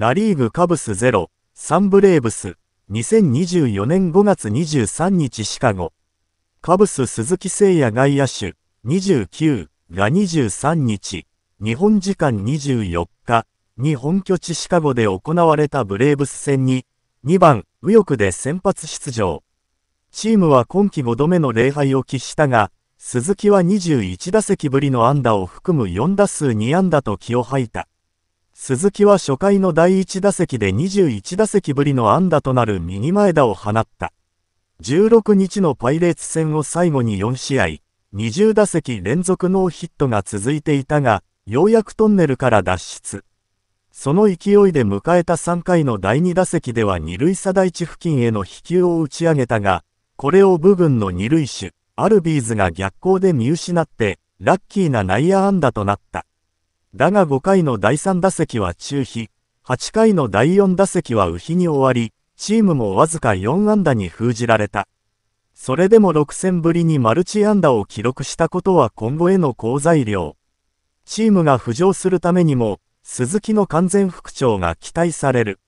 ナリーグカブス0、サンブレーブス、2024年5月23日シカゴ。カブス鈴木誠也外野手、29が23日、日本時間24日に本拠地シカゴで行われたブレーブス戦に、2番、右翼で先発出場。チームは今季5度目の礼拝を喫したが、鈴木は21打席ぶりの安打を含む4打数2安打と気を吐いた。鈴木は初回の第1打席で21打席ぶりの安打となる右前打を放った。16日のパイレーツ戦を最後に4試合、20打席連続ノーヒットが続いていたが、ようやくトンネルから脱出。その勢いで迎えた3回の第2打席では二塁差大地付近への飛球を打ち上げたが、これを部分の二塁手、アルビーズが逆行で見失って、ラッキーな内野安打となった。だが5回の第3打席は中飛、8回の第4打席は右飛に終わり、チームもわずか4安打に封じられた。それでも6戦ぶりにマルチ安打を記録したことは今後への好材料。チームが浮上するためにも、鈴木の完全復調が期待される。